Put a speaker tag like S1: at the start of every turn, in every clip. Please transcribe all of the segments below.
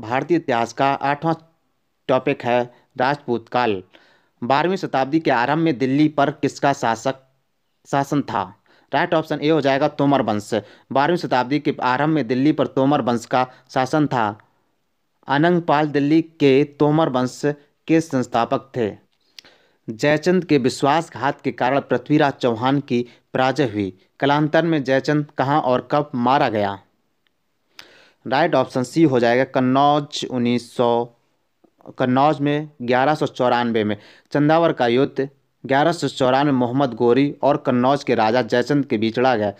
S1: भारतीय इतिहास का आठवां टॉपिक है राजपूत काल बारहवीं शताब्दी के आरंभ में दिल्ली पर किसका शासक शासन था राइट ऑप्शन ए हो जाएगा तोमर वंश बारहवीं शताब्दी के आरंभ में दिल्ली पर तोमर वंश का शासन था अनंगपाल दिल्ली के तोमर वंश के संस्थापक थे जयचंद के विश्वासघात के कारण पृथ्वीराज चौहान की पराजय हुई कलांतर में जयचंद कहाँ और कब मारा गया राइट ऑप्शन सी हो जाएगा कन्नौज उन्नीस सौ कन्नौज में ग्यारह सौ चौरानवे में चंदावर का युद्ध ग्यारह सौ चौरानवे मोहम्मद गोरी और कन्नौज के राजा जयचंद के बीच लड़ा गया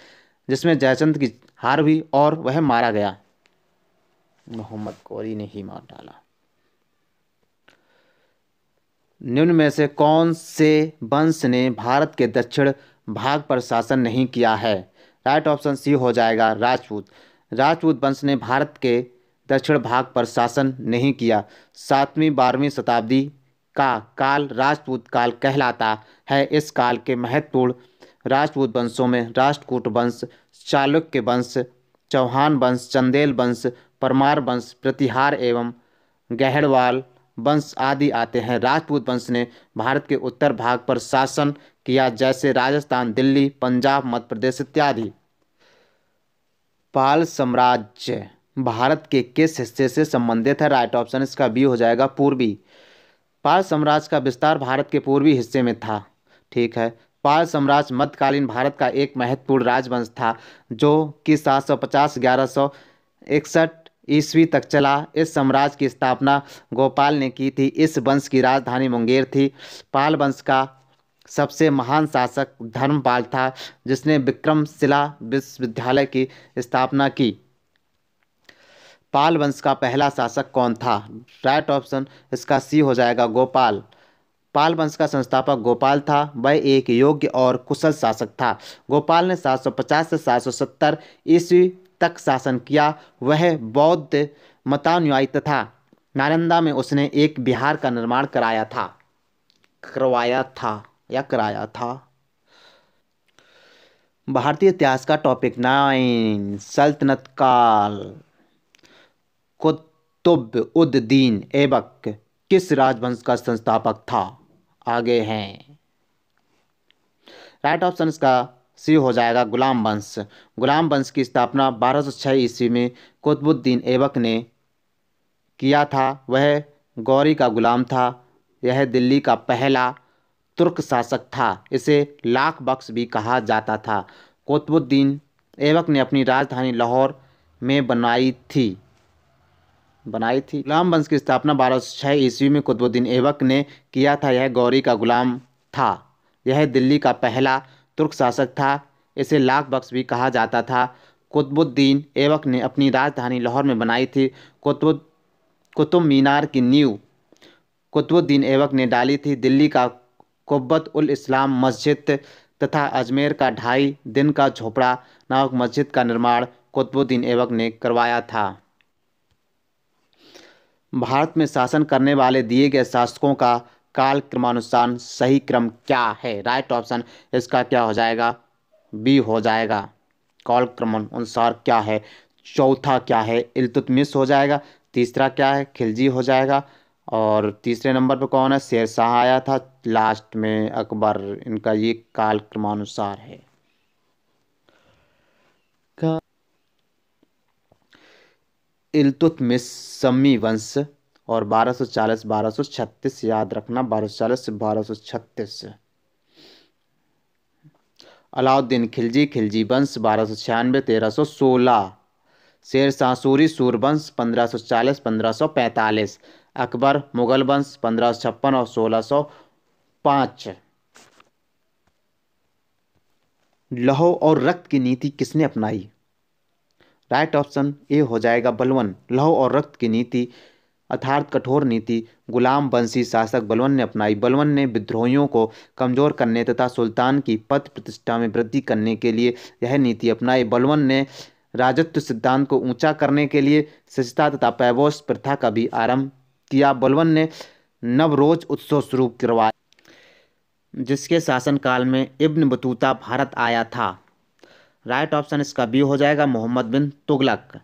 S1: जिसमें जयचंद की हार हुई और वह मारा गया मोहम्मद गौरी ने ही मार डाला निम्न में से कौन से वंश ने भारत के दक्षिण भाग पर शासन नहीं किया है राइट ऑप्शन सी हो जाएगा राजपूत राजपूत वंश ने भारत के दक्षिण भाग पर शासन नहीं किया सातवीं बारहवीं शताब्दी का काल राजपूत काल कहलाता है इस काल के महत्वपूर्ण राजपूत वंशों में राष्ट्रकूट वंश चालुक्य वंश चौहान वंश चंदेल वंश परमार वंश प्रतिहार एवं गहड़वाल वंश आदि आते हैं राजपूत वंश ने भारत के उत्तर भाग पर शासन किया जैसे राजस्थान दिल्ली पंजाब मध्य प्रदेश इत्यादि पाल साम्राज्य भारत के किस हिस्से से संबंधित है राइट ऑप्शन इसका बी हो जाएगा पूर्वी पाल साम्राज्य का विस्तार भारत के पूर्वी हिस्से में था ठीक है पाल साम्राज्य मध्यकालीन भारत का एक महत्वपूर्ण राजवंश था जो कि सात सौ पचास ग्यारह सौ इकसठ ईस्वी तक चला इस साम्राज्य की स्थापना गोपाल ने की थी इस वंश की राजधानी मुंगेर थी पाल वंश का सबसे महान शासक धर्मपाल था जिसने विक्रमशिला विश्वविद्यालय की स्थापना की पाल वंश का पहला शासक कौन था राइट ऑप्शन इसका सी हो जाएगा गोपाल पाल वंश का संस्थापक गोपाल था वह एक योग्य और कुशल शासक था गोपाल ने 750 से 770 ईस्वी तक शासन किया वह बौद्ध मतानुयायी था नालंदा में उसने एक बिहार का निर्माण कराया था करवाया था या कराया था भारतीय इतिहास का टॉपिक नाइन सल्तनत काल कुतुब उद्दीन ऐबक किस राजवंश का संस्थापक था आगे हैं राइट ऑप्शन इसका सी हो जाएगा गुलाम वंश गुलाम वंश की स्थापना 1206 ईस्वी में कुतुबुद्दीन ऐबक ने किया था वह गौरी का गुलाम था यह दिल्ली का पहला तुर्क शासक था इसे लाख बख्श भी कहा जाता था कुतुबुद्दीन ऐबक ने अपनी राजधानी लाहौर में बनाई थी बनाई थी गुलाम वंश की स्थापना बारह सौ छः ईस्वी में कुतुबुद्दीन ऐबक ने किया था यह गौरी का गुलाम था यह दिल्ली का पहला तुर्क शासक था इसे लाख बख्श भी कहा जाता था कुतुबुद्दीन ऐबक ने अपनी राजधानी लाहौर में बनाई थी कुतुब कुतुब मीनार की नींव कुतुबुद्दीन ऐबक ने डाली थी दिल्ली का कुब्बत उल इस्लाम मस्जिद तथा अजमेर का ढाई दिन का झोपड़ा नामक मस्जिद का निर्माण कुतुबुद्दीन ऐबक ने करवाया था भारत में शासन करने वाले दिए गए शासकों का काल क्रमानुसार सही क्रम क्या है राइट ऑप्शन इसका क्या हो जाएगा बी हो जाएगा काल क्रमानुसार क्या है चौथा क्या है इल्तुतमिस हो जाएगा तीसरा क्या है खिलजी हो जाएगा और तीसरे नंबर पे कौन है शेर शाह आया था लास्ट में अकबर इनका ये काल क्रमानुसार है इलतुतमिस सम्मी वंश और 1240 1236 याद रखना 1240 से 1236 अलाउद्दीन खिलजी खिलजी वंश बारह सौ छियानवे तेरह सौ सोलह शेर शाह सूरी सूरवंश पंद्रह सौ चालीस पंद्रह सौ पैंतालीस अकबर मुगल वंश पंद्रह छप्पन और सोलह सौ पांच लहो और रक्त की नीति किसने अपनाई राइट ऑप्शन ए हो जाएगा बलवन लहो और रक्त की नीति अर्थात कठोर नीति गुलाम बंसी शासक बलवन ने अपनाई बलवन ने विद्रोहियों को कमजोर करने तथा सुल्तान की पद प्रतिष्ठा में वृद्धि करने के लिए यह नीति अपनाई बलवन ने राजत्व सिद्धांत को ऊंचा करने के लिए शिष्टा तथा पैवोश प्रथा का भी आरंभ किया बलवन ने नवरोज उत्सव शुरू करवाया जिसके शासनकाल में इब्न बतूता भारत आया था राइट ऑप्शन इसका बी हो जाएगा Mohammad bin Tughlaq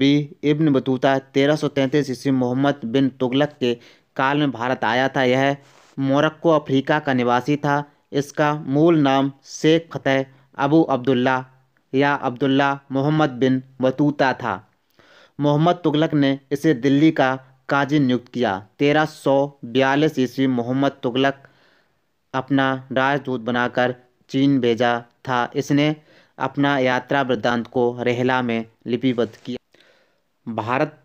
S1: B Ibn Battuta तेरह सौ तैंतीस ईस्वी मोहम्मद बिन तुगलक के काल में भारत आया था यह मोरक्को अफ्रीका का निवासी था इसका मूल नाम शेख फतेह अबू अब्दुल्ला या अब्दुल्ला मोहम्मद बिन बतूता था मोहम्मद तुगलक ने इसे दिल्ली का काजी नियुक्त किया तेरह सौ बयालीस ईस्वी मोहम्मद तुगलक अपना राजदूत बनाकर चीन भेजा था इसने अपना यात्रा वृद्धांत को रेहला में लिपिबद्ध किया भारत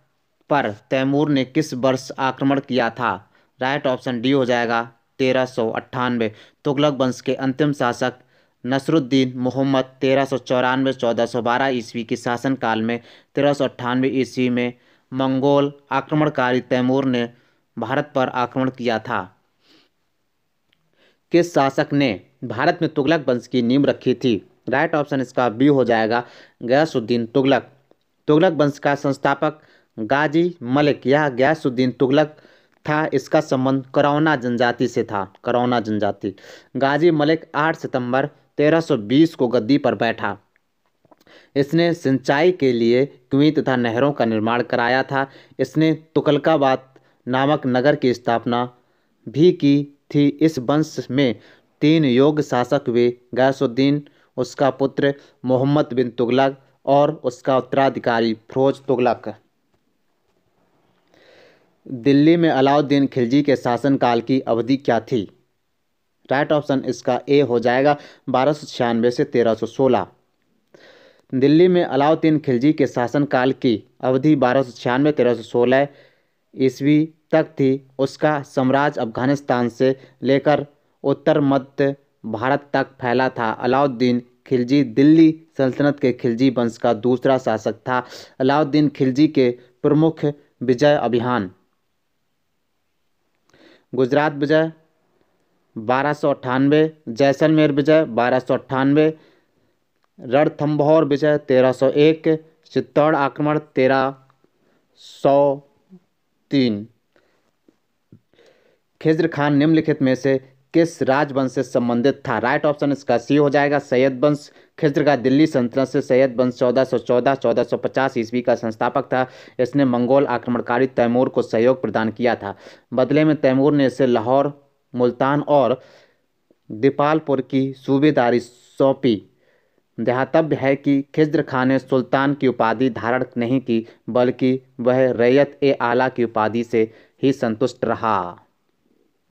S1: पर तैमूर ने किस वर्ष आक्रमण किया था राइट ऑप्शन डी हो जाएगा तेरह सौ अट्ठानवे तुगलक वंश के अंतिम शासक नसरुद्दीन मोहम्मद तेरह सौ चौरानवे चौदह सौ बारह ईस्वी के शासनकाल में तेरह सौ अट्ठानवे ईस्वी में मंगोल आक्रमणकारी तैमूर ने भारत पर आक्रमण किया था किस शासक ने भारत में तुगलक वंश की नींव रखी थी राइट ऑप्शन इसका बी हो जाएगा गयासुद्दीन तुगलक तुगलक वंश का संस्थापक गाजी मलिक यह गयासुद्दीन तुगलक था इसका संबंध करौना जनजाति से था करौना जनजाति गाजी मलिक आठ सितंबर 1320 को गद्दी पर बैठा इसने सिंचाई के लिए कुएं तथा नहरों का निर्माण कराया था इसने तुकलकाबाद नामक नगर की स्थापना भी की थी इस वंश में तीन योग शासक हुए गैसुद्दीन उसका पुत्र मोहम्मद बिन तुगलक और उसका उत्तराधिकारी फिरोज तुगलक दिल्ली में अलाउद्दीन खिलजी के शासनकाल की अवधि क्या थी राइट ऑप्शन इसका ए हो जाएगा बारह सौ छियानवे से तेरह सौ सोलह दिल्ली में अलाउद्दीन खिलजी के शासनकाल की अवधि बारह सौ छियानवे तेरह सौ सोलह ईस्वी तक थी उसका साम्राज्य अफगानिस्तान से लेकर उत्तर मध्य भारत तक फैला था अलाउद्दीन खिलजी दिल्ली सल्तनत के खिलजी वंश का दूसरा शासक था अलाउद्दीन खिलजी के प्रमुख विजय अभियान गुजरात विजय बारह सौ अट्ठानवे जैसलमेर विजय बारह सौ अट्ठानवे रणथम्भौर विजय तेरह सौ एक चित्तौड़ आक्रमण तेरह सौ तीन खिज्र खान निम्नलिखित में से किस राजवंश से संबंधित था राइट ऑप्शन इसका सी हो जाएगा सैयद वंश खिज्र का दिल्ली संतरा से सैयद वंश चौदह सौ चौदह चौदह सौ पचास ईस्वी का संस्थापक था इसने मंगोल आक्रमणकारी तैमूर को सहयोग प्रदान किया था बदले में तैमूर ने इसे लाहौर मुल्तान और दीपालपुर की सूबेदारी सौंपी ध्यातव्य है कि खिज्र खान ने सुल्तान की उपाधि धारण नहीं की बल्कि वह रैयत ए आला की उपाधि से ही संतुष्ट रहा